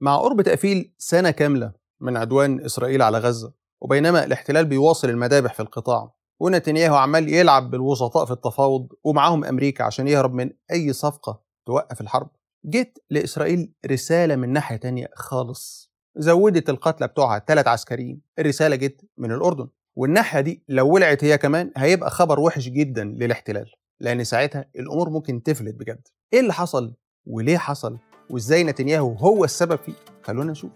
مع قرب تقفيل سنة كاملة من عدوان إسرائيل على غزة وبينما الاحتلال بيواصل المذابح في القطاع ونتنياهو عمال يلعب بالوسطاء في التفاوض ومعاهم أمريكا عشان يهرب من أي صفقة توقف الحرب جت لإسرائيل رسالة من ناحية تانية خالص زودت القتلى بتوعها ثلاث عسكريين الرسالة جت من الأردن والناحية دي لو ولعت هي كمان هيبقى خبر وحش جدا للاحتلال لأن ساعتها الأمور ممكن تفلت بجد إيه اللي حصل وليه حصل وازاي نتنياهو هو السبب فيه خلونا نشوف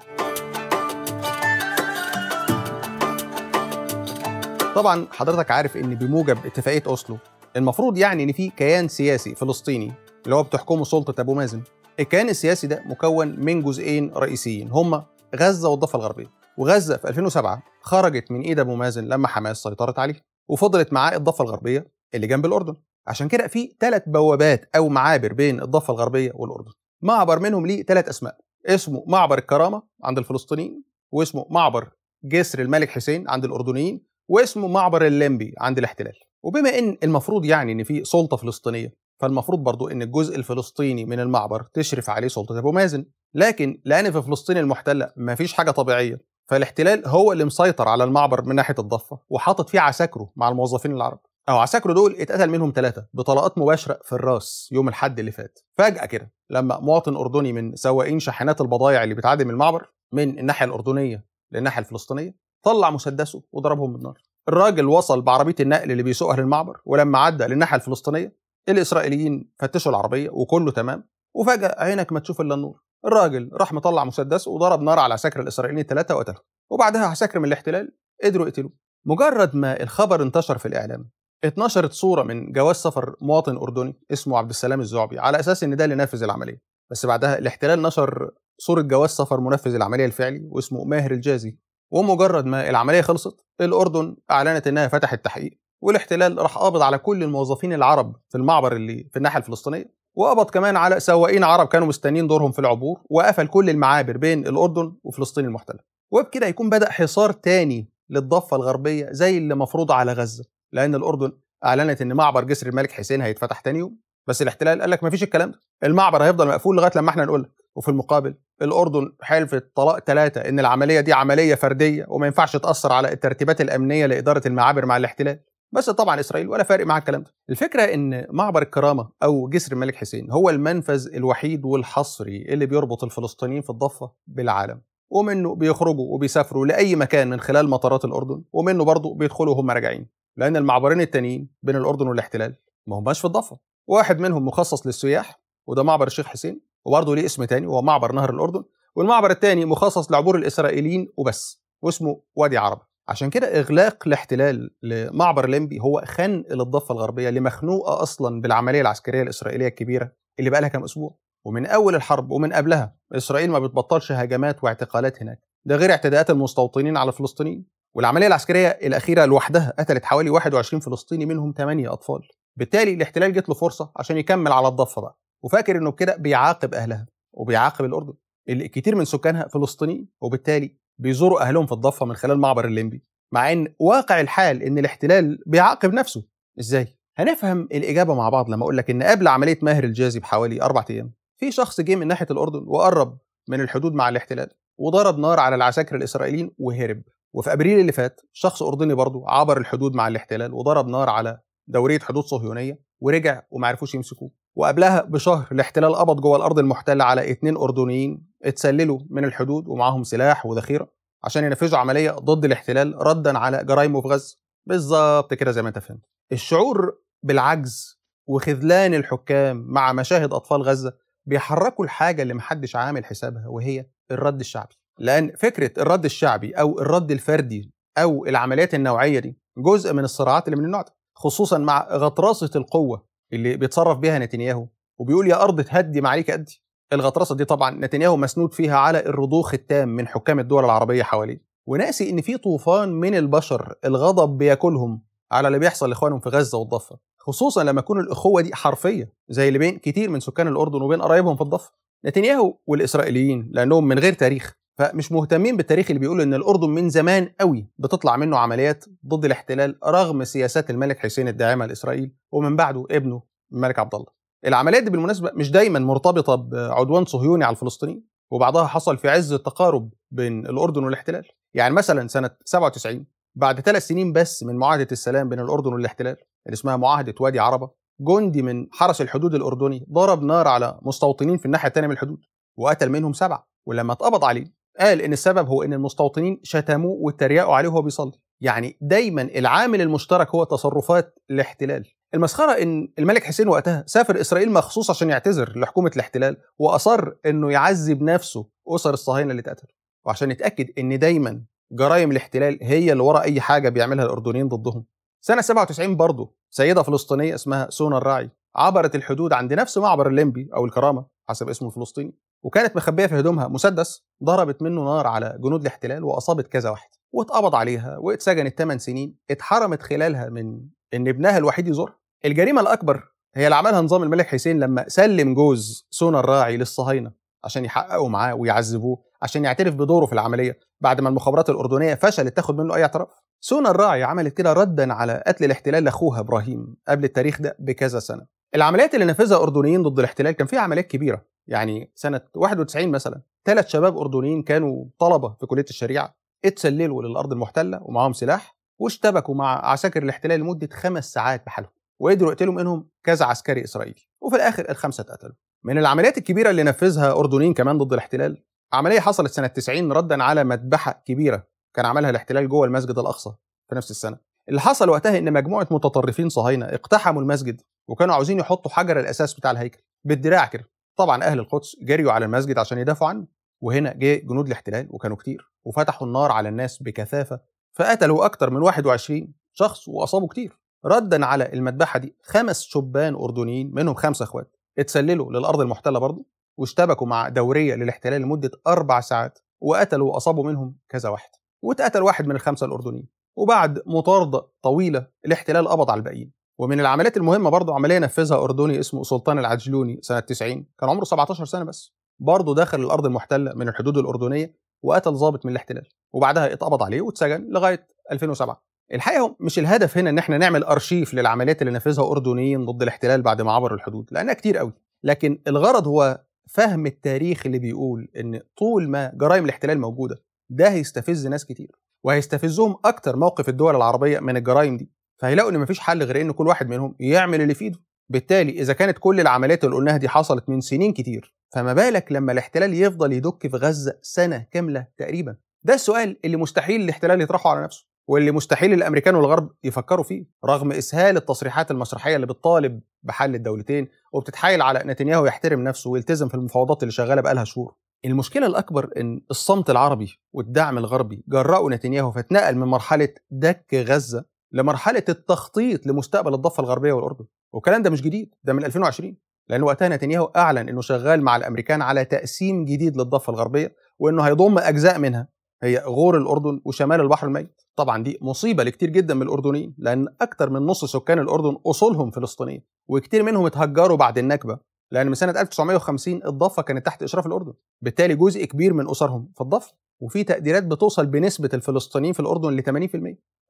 طبعا حضرتك عارف ان بموجب اتفاقيه اوسلو المفروض يعني ان في كيان سياسي فلسطيني اللي هو بتحكمه سلطه ابو مازن الكيان السياسي ده مكون من جزئين رئيسيين هما غزه والضفه الغربيه وغزه في 2007 خرجت من ايد ابو مازن لما حماس سيطرت عليها وفضلت معاه الضفه الغربيه اللي جنب الاردن عشان كده في ثلاث بوابات او معابر بين الضفه الغربيه والاردن معبر منهم ليه ثلاث اسماء اسمه معبر الكرامه عند الفلسطينيين واسمه معبر جسر الملك حسين عند الاردنيين واسمه معبر اللمبي عند الاحتلال وبما ان المفروض يعني ان في سلطه فلسطينيه فالمفروض برضو ان الجزء الفلسطيني من المعبر تشرف عليه سلطه ابو مازن لكن لان في فلسطين المحتله ما فيش حاجه طبيعيه فالاحتلال هو اللي مسيطر على المعبر من ناحيه الضفه وحاطط فيه عساكره مع الموظفين العرب او عساكره دول اتقتل منهم ثلاثه بطلقات مباشره في الراس يوم الحد اللي فات فجاه كده لما مواطن اردني من سواقين شاحنات البضائع اللي بتعدم المعبر من الناحيه الاردنيه للناحيه الفلسطينيه طلع مسدسه وضربهم بالنار الراجل وصل بعربيه النقل اللي بيسوقها للمعبر ولما عدى للناحيه الفلسطينيه الاسرائيليين فتشوا العربيه وكله تمام وفجاه عينك ما تشوف الا النور الراجل راح مطلع مسدسه وضرب نار على عساكر الاسرائيليين الثلاثه وقتلهم وبعدها عساكر من الاحتلال قدروا يقتلوه مجرد ما الخبر انتشر في الاعلام اتنشرت صوره من جواز سفر مواطن اردني اسمه عبد السلام الزعبي على اساس ان ده اللي نفذ العمليه بس بعدها الاحتلال نشر صوره جواز سفر منفذ العمليه الفعلي واسمه ماهر الجازي ومجرد ما العمليه خلصت الاردن اعلنت انها فتحت تحقيق والاحتلال راح قابض على كل الموظفين العرب في المعبر اللي في الناحيه الفلسطينيه وقبض كمان على سواقين عرب كانوا مستنيين دورهم في العبور وقفل كل المعابر بين الاردن وفلسطين المحتله وبكده يكون بدا حصار تاني للضفه الغربيه زي اللي مفروض على غزه لان الاردن اعلنت ان معبر جسر الملك حسين هيتفتح تاني يوم بس الاحتلال قال لك ما فيش الكلام ده المعبر هيفضل مقفول لغايه لما احنا نقول لك وفي المقابل الاردن حلفت طلاق ثلاثه ان العمليه دي عمليه فرديه وما ينفعش تاثر على الترتيبات الامنيه لاداره المعابر مع الاحتلال بس طبعا اسرائيل ولا فارق معاها الكلام ده الفكره ان معبر الكرامه او جسر الملك حسين هو المنفذ الوحيد والحصري اللي بيربط الفلسطينيين في الضفه بالعالم ومنه بيخرجوا وبيسافروا لاي مكان من خلال مطارات الاردن ومنه برضه بيدخلوا وهم راجعين لأن المعبرين التانيين بين الأردن والاحتلال ما هماش في الضفة واحد منهم مخصص للسياح وده معبر الشيخ حسين وبرضه ليه اسم تاني وهو معبر نهر الأردن والمعبر التاني مخصص لعبور الإسرائيليين وبس واسمه وادي عربة عشان كده إغلاق الاحتلال لمعبر لمبي هو خنق للضفة الغربية اللي مخنوقة أصلا بالعملية العسكرية الإسرائيلية الكبيرة اللي بقى لها كام أسبوع ومن أول الحرب ومن قبلها إسرائيل ما بتبطلش هجمات واعتقالات هناك ده غير اعتداءات المستوطنين على الفلسطينيين والعملية العسكرية الأخيرة لوحدها قتلت حوالي 21 فلسطيني منهم 8 أطفال بالتالي الاحتلال جت له فرصة عشان يكمل على الضفة بقى وفاكر إنه بكده بيعاقب أهلها وبيعاقب الأردن اللي كتير من سكانها فلسطينيين وبالتالي بيزوروا أهلهم في الضفة من خلال معبر الليمبي مع إن واقع الحال إن الاحتلال بيعاقب نفسه إزاي؟ هنفهم الإجابة مع بعض لما أقول لك إن قبل عملية ماهر الجازي بحوالي أربع أيام في شخص جه من ناحية الأردن وقرب من الحدود مع الاحتلال وضرب نار على العساكر الإسرائيليين وهرب وفي ابريل اللي فات شخص اردني برضه عبر الحدود مع الاحتلال وضرب نار على دوريه حدود صهيونيه ورجع وما عرفوش يمسكوه وقبلها بشهر الاحتلال قبض جوه الارض المحتله على اتنين اردنيين اتسللوا من الحدود ومعاهم سلاح وذخيره عشان ينفذوا عمليه ضد الاحتلال ردا على جرايمه في غزه بالظبط كده زي ما انت فهمت الشعور بالعجز وخذلان الحكام مع مشاهد اطفال غزه بيحركوا الحاجه اللي محدش عامل حسابها وهي الرد الشعبي لأن فكرة الرد الشعبي أو الرد الفردي أو العمليات النوعية دي جزء من الصراعات اللي من النوع ده خصوصا مع غطرسة القوة اللي بيتصرف بها نتنياهو وبيقول يا أرض تهدي ما عليك ادي الغطرسة دي طبعا نتنياهو مسنود فيها على الرضوخ التام من حكام الدول العربية حواليه وناسي ان في طوفان من البشر الغضب بياكلهم على اللي بيحصل لاخوانهم في غزه والضفه خصوصا لما تكون الاخوه دي حرفيه زي اللي بين كتير من سكان الاردن وبين قرايبهم في الضفه نتنياهو والاسرائيليين لانهم من غير تاريخ فمش مهتمين بالتاريخ اللي بيقول ان الاردن من زمان قوي بتطلع منه عمليات ضد الاحتلال رغم سياسات الملك حسين الداعمه لاسرائيل ومن بعده ابنه الملك عبد الله. العمليات دي بالمناسبه مش دايما مرتبطه بعدوان صهيوني على الفلسطينيين وبعضها حصل في عز التقارب بين الاردن والاحتلال. يعني مثلا سنه 97 بعد ثلاث سنين بس من معاهده السلام بين الاردن والاحتلال اللي اسمها معاهده وادي عربه جندي من حرس الحدود الاردني ضرب نار على مستوطنين في الناحيه الثانيه من الحدود وقتل منهم سبعه ولما اتقبض عليه قال ان السبب هو ان المستوطنين شتموه واتريقوا عليه وهو بيصلي يعني دايما العامل المشترك هو تصرفات الاحتلال المسخرة إن الملك حسين وقتها سافر إسرائيل مخصوص عشان يعتذر لحكومة الاحتلال وأصر إنه يعذب نفسه أسر الصهاينة اللي اتقتلوا وعشان يتأكد إن دايما جرائم الاحتلال هي اللي ورا أي حاجة بيعملها الأردنيين ضدهم سنة 97 برضه سيدة فلسطينية اسمها سونا الراعي عبرت الحدود عند نفس معبر الليمبي أو الكرامة حسب اسمه الفلسطيني وكانت مخبيه في هدومها مسدس ضربت منه نار على جنود الاحتلال واصابت كذا واحد واتقبض عليها واتسجنت 8 سنين اتحرمت خلالها من ان ابنها الوحيد يزورها الجريمه الاكبر هي اللي عملها نظام الملك حسين لما سلم جوز سونا الراعي للصهاينه عشان يحققوا معاه ويعذبوه عشان يعترف بدوره في العمليه بعد ما المخابرات الاردنيه فشلت تاخد منه اي اعتراف سونا الراعي عملت كده ردا على قتل الاحتلال لاخوها ابراهيم قبل التاريخ ده بكذا سنه العمليات اللي نفذها اردنيين ضد الاحتلال كان فيها عمليات كبيره يعني سنه 91 مثلا ثلاث شباب اردنيين كانوا طلبه في كليه الشريعه اتسللوا للارض المحتله ومعاهم سلاح واشتبكوا مع عساكر الاحتلال لمده خمس ساعات بحالهم وقدروا يقتلوا منهم كذا عسكري اسرائيلي وفي الاخر الخمسه اتقتلوا من العمليات الكبيره اللي نفذها اردنيين كمان ضد الاحتلال عمليه حصلت سنه 90 ردا على مذبحه كبيره كان عملها الاحتلال جوه المسجد الاقصى في نفس السنه اللي حصل وقتها ان مجموعه متطرفين صهاينه اقتحموا المسجد وكانوا عاوزين يحطوا حجر الاساس بتاع الهيكل بالدراع كده طبعا أهل القدس جريوا على المسجد عشان يدافعوا عنه وهنا جه جنود الاحتلال وكانوا كتير وفتحوا النار على الناس بكثافة فقتلوا أكتر من 21 شخص وأصابوا كتير ردا على المذبحة دي خمس شبان أردنيين منهم خمسة أخوات اتسللوا للأرض المحتلة برضه واشتبكوا مع دورية للاحتلال لمدة أربع ساعات وقتلوا وأصابوا منهم كذا واحد واتقتل واحد من الخمسة الأردنيين وبعد مطاردة طويلة الاحتلال قبض على الباقيين ومن العمليات المهمه برضه عمليه نفذها اردني اسمه سلطان العجلوني سنه 90 كان عمره 17 سنه بس برضه داخل الارض المحتله من الحدود الاردنيه وقتل ضابط من الاحتلال وبعدها اتقبض عليه واتسجن لغايه 2007 الحقيقه مش الهدف هنا ان احنا نعمل ارشيف للعمليات اللي نفذها اردنيين ضد الاحتلال بعد ما عبروا الحدود لانها كتير قوي لكن الغرض هو فهم التاريخ اللي بيقول ان طول ما جرائم الاحتلال موجوده ده هيستفز ناس كتير وهيستفزهم اكتر موقف الدول العربيه من الجرائم دي فهيلاقوا ان مفيش حل غير ان كل واحد منهم يعمل اللي في ايده بالتالي اذا كانت كل العمليات اللي قلناها دي حصلت من سنين كتير فما بالك لما الاحتلال يفضل يدك في غزه سنه كامله تقريبا ده السؤال اللي مستحيل الاحتلال يطرحه على نفسه واللي مستحيل الامريكان والغرب يفكروا فيه رغم اسهال التصريحات المسرحيه اللي بتطالب بحل الدولتين وبتتحايل على نتنياهو يحترم نفسه ويلتزم في المفاوضات اللي شغاله بقالها شهور المشكله الاكبر ان الصمت العربي والدعم الغربي جرأوا نتنياهو فاتنقل من مرحله دك غزه لمرحله التخطيط لمستقبل الضفه الغربيه والاردن والكلام ده مش جديد ده من 2020 لان وقتها نتنياهو اعلن انه شغال مع الامريكان على تقسيم جديد للضفه الغربيه وانه هيضم اجزاء منها هي غور الاردن وشمال البحر الميت طبعا دي مصيبه لكتير جدا من الاردنيين لان اكتر من نص سكان الاردن اصولهم فلسطينيه وكتير منهم اتهجروا بعد النكبه لان من سنه 1950 الضفه كانت تحت اشراف الاردن بالتالي جزء كبير من اسرهم في الضفه وفي تقديرات بتوصل بنسبه الفلسطينيين في الاردن ل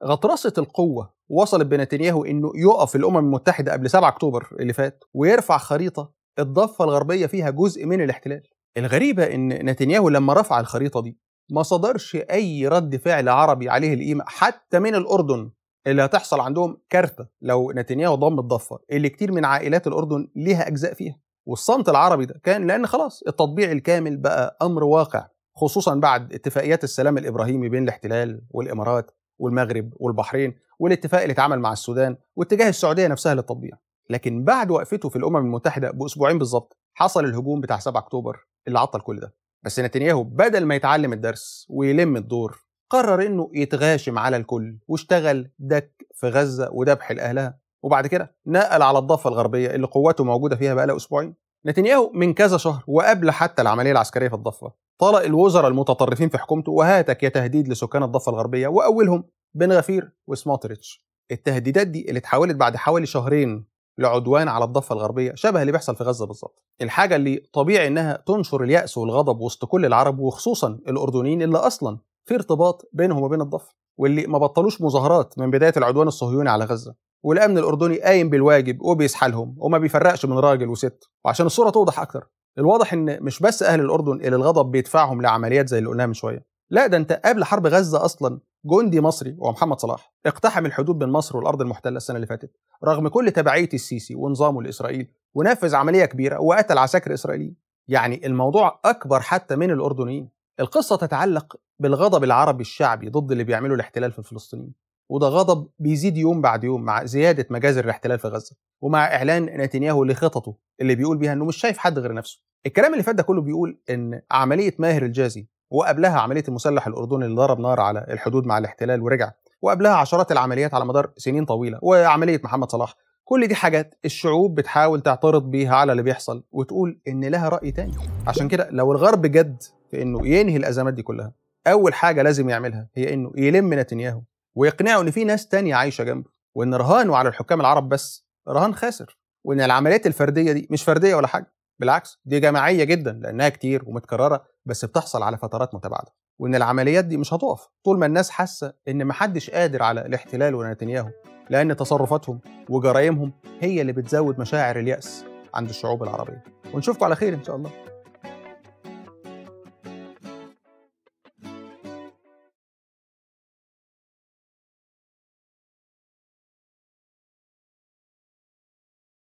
80% غطرسه القوه وصلت بنتنياهو انه يقف الامم المتحده قبل 7 اكتوبر اللي فات ويرفع خريطه الضفه الغربيه فيها جزء من الاحتلال الغريبه ان نتنياهو لما رفع الخريطه دي ما صدرش اي رد فعل عربي عليه القيمه حتى من الاردن اللي هتحصل عندهم كارثه لو نتنياهو ضم الضفه اللي كتير من عائلات الاردن ليها اجزاء فيها والصمت العربي ده كان لان خلاص التطبيع الكامل بقى امر واقع خصوصا بعد اتفاقيات السلام الابراهيمي بين الاحتلال والامارات والمغرب والبحرين والاتفاق اللي اتعمل مع السودان واتجاه السعوديه نفسها للتطبيع لكن بعد وقفته في الامم المتحده باسبوعين بالظبط حصل الهجوم بتاع 7 اكتوبر اللي عطل كل ده بس نتنياهو بدل ما يتعلم الدرس ويلم الدور قرر انه يتغاشم على الكل واشتغل دك في غزه وذبح لاهلها وبعد كده نقل على الضفه الغربيه اللي قواته موجوده فيها بقى لها اسبوعين نتنياهو من كذا شهر وقبل حتى العملية العسكرية في الضفة طلق الوزراء المتطرفين في حكومته وهاتك يا تهديد لسكان الضفة الغربية وأولهم بن غفير وسموتريتش التهديدات دي اللي اتحولت بعد حوالي شهرين لعدوان على الضفة الغربية شبه اللي بيحصل في غزة بالظبط الحاجة اللي طبيعي إنها تنشر اليأس والغضب وسط كل العرب وخصوصا الأردنيين اللي أصلا في ارتباط بينهم وبين الضفة واللي ما بطلوش مظاهرات من بداية العدوان الصهيوني على غزة والامن الاردني قايم بالواجب وبيسحلهم وما بيفرقش من راجل وست وعشان الصوره توضح اكتر الواضح ان مش بس اهل الاردن اللي الغضب بيدفعهم لعمليات زي اللي قلناها من شويه لا ده انت قبل حرب غزه اصلا جندي مصري ومحمد صلاح اقتحم الحدود بين مصر والارض المحتله السنه اللي فاتت رغم كل تبعيه السيسي ونظامه لاسرائيل ونفذ عمليه كبيره وقتل عساكر اسرائيليين يعني الموضوع اكبر حتى من الاردنيين القصه تتعلق بالغضب العربي الشعبي ضد اللي بيعمله الاحتلال في الفلسطينيين وده غضب بيزيد يوم بعد يوم مع زياده مجازر الاحتلال في غزه ومع اعلان نتنياهو لخططه اللي بيقول بيها انه مش شايف حد غير نفسه الكلام اللي فات ده كله بيقول ان عمليه ماهر الجازي وقبلها عمليه المسلح الاردني اللي ضرب نار على الحدود مع الاحتلال ورجع وقبلها عشرات العمليات على مدار سنين طويله وعمليه محمد صلاح كل دي حاجات الشعوب بتحاول تعترض بيها على اللي بيحصل وتقول ان لها راي تاني عشان كده لو الغرب جد في انه ينهي الازمات دي كلها اول حاجه لازم يعملها هي انه يلم نتنياهو ويقنعه ان في ناس تانية عايشه جنبه وان رهانه على الحكام العرب بس رهان خاسر وان العمليات الفرديه دي مش فرديه ولا حاجه بالعكس دي جماعيه جدا لانها كتير ومتكرره بس بتحصل على فترات متباعده وان العمليات دي مش هتقف طول ما الناس حاسه ان محدش قادر على الاحتلال ونتنياهو لان تصرفاتهم وجرائمهم هي اللي بتزود مشاعر الياس عند الشعوب العربيه ونشوفكم على خير ان شاء الله